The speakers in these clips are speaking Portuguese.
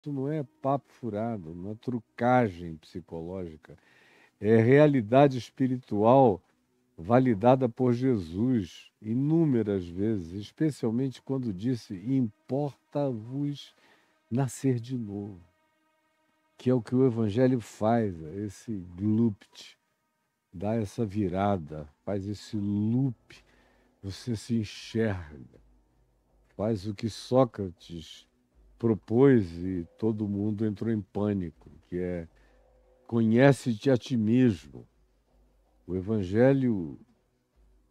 Isso não é papo furado, não é trucagem psicológica. É realidade espiritual validada por Jesus inúmeras vezes, especialmente quando disse: Importa-vos nascer de novo. Que é o que o Evangelho faz, é esse loop, dá essa virada, faz esse loop, você se enxerga, faz o que Sócrates propôs e todo mundo entrou em pânico, que é conhece-te a ti mesmo. O evangelho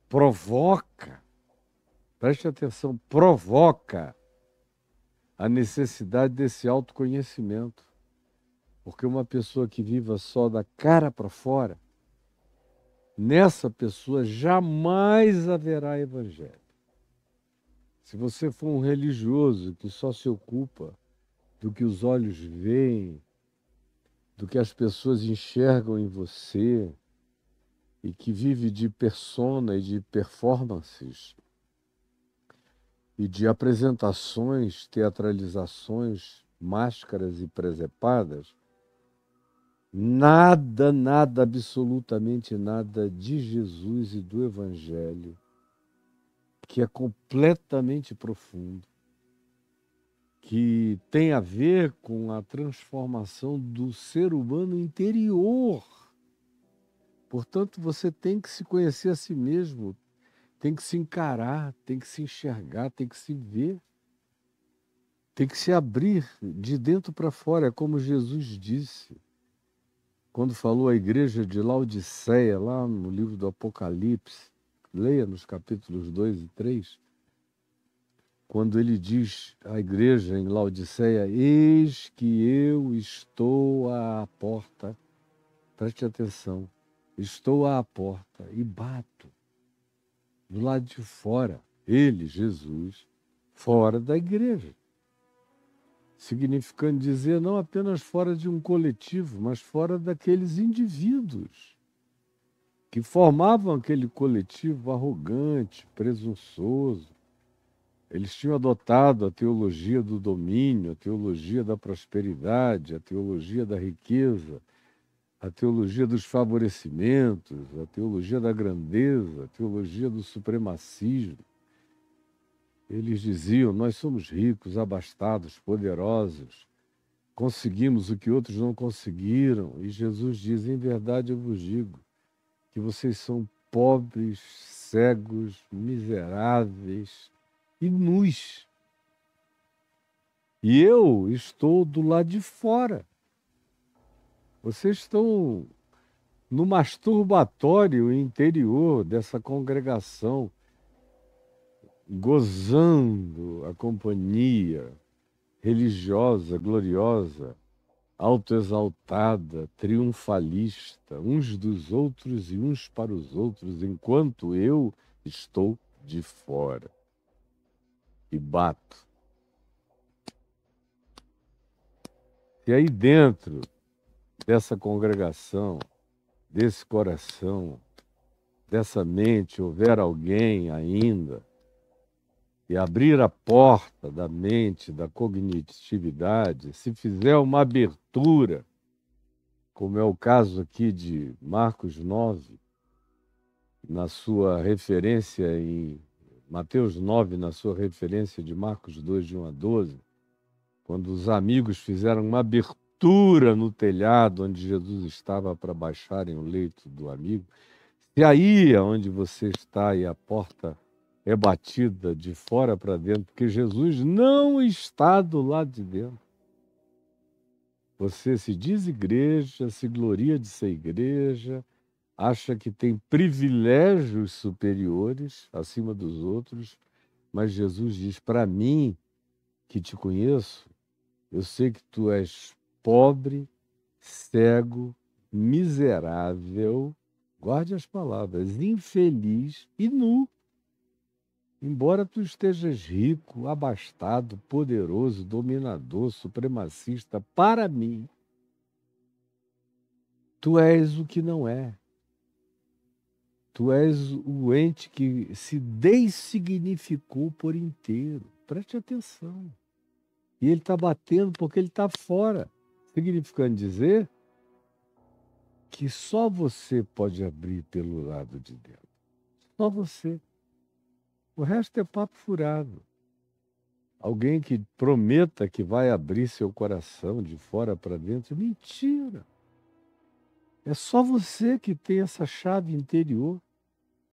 provoca, preste atenção, provoca a necessidade desse autoconhecimento. Porque uma pessoa que viva só da cara para fora, nessa pessoa jamais haverá evangelho. Se você for um religioso que só se ocupa do que os olhos veem, do que as pessoas enxergam em você, e que vive de persona e de performances, e de apresentações, teatralizações, máscaras e presepadas, nada, nada, absolutamente nada de Jesus e do Evangelho que é completamente profundo, que tem a ver com a transformação do ser humano interior. Portanto, você tem que se conhecer a si mesmo, tem que se encarar, tem que se enxergar, tem que se ver, tem que se abrir de dentro para fora, é como Jesus disse quando falou à igreja de Laodiceia, lá no livro do Apocalipse, leia nos capítulos 2 e 3, quando ele diz à igreja em Laodiceia: Eis que eu estou à porta, preste atenção, estou à porta e bato. Do lado de fora, ele, Jesus, fora da igreja. Significando dizer não apenas fora de um coletivo, mas fora daqueles indivíduos que formavam aquele coletivo arrogante, presunçoso. Eles tinham adotado a teologia do domínio, a teologia da prosperidade, a teologia da riqueza, a teologia dos favorecimentos, a teologia da grandeza, a teologia do supremacismo. Eles diziam: Nós somos ricos, abastados, poderosos, conseguimos o que outros não conseguiram. E Jesus diz: Em verdade eu vos digo, que vocês são pobres, cegos, miseráveis e nus. E eu estou do lado de fora. Vocês estão no masturbatório interior dessa congregação, gozando a companhia religiosa, gloriosa autoexaltada, triunfalista, uns dos outros e uns para os outros, enquanto eu estou de fora. E bato. E aí dentro dessa congregação, desse coração, dessa mente, houver alguém ainda e abrir a porta da mente, da cognitividade, se fizer uma abertura, como é o caso aqui de Marcos 9, na sua referência em Mateus 9, na sua referência de Marcos 2, de 1 a 12, quando os amigos fizeram uma abertura no telhado onde Jesus estava para baixarem o leito do amigo, se aí é onde você está e a porta é batida de fora para dentro, porque Jesus não está do lado de dentro. Você se diz igreja, se gloria de ser igreja, acha que tem privilégios superiores acima dos outros, mas Jesus diz: Para mim, que te conheço, eu sei que tu és pobre, cego, miserável, guarde as palavras, infeliz e nu. Embora tu estejas rico, abastado, poderoso, dominador, supremacista, para mim, tu és o que não é. Tu és o ente que se dessignificou por inteiro. Preste atenção. E ele está batendo porque ele está fora. Significando dizer que só você pode abrir pelo lado de dentro. Só você. O resto é papo furado. Alguém que prometa que vai abrir seu coração de fora para dentro, mentira. É só você que tem essa chave interior.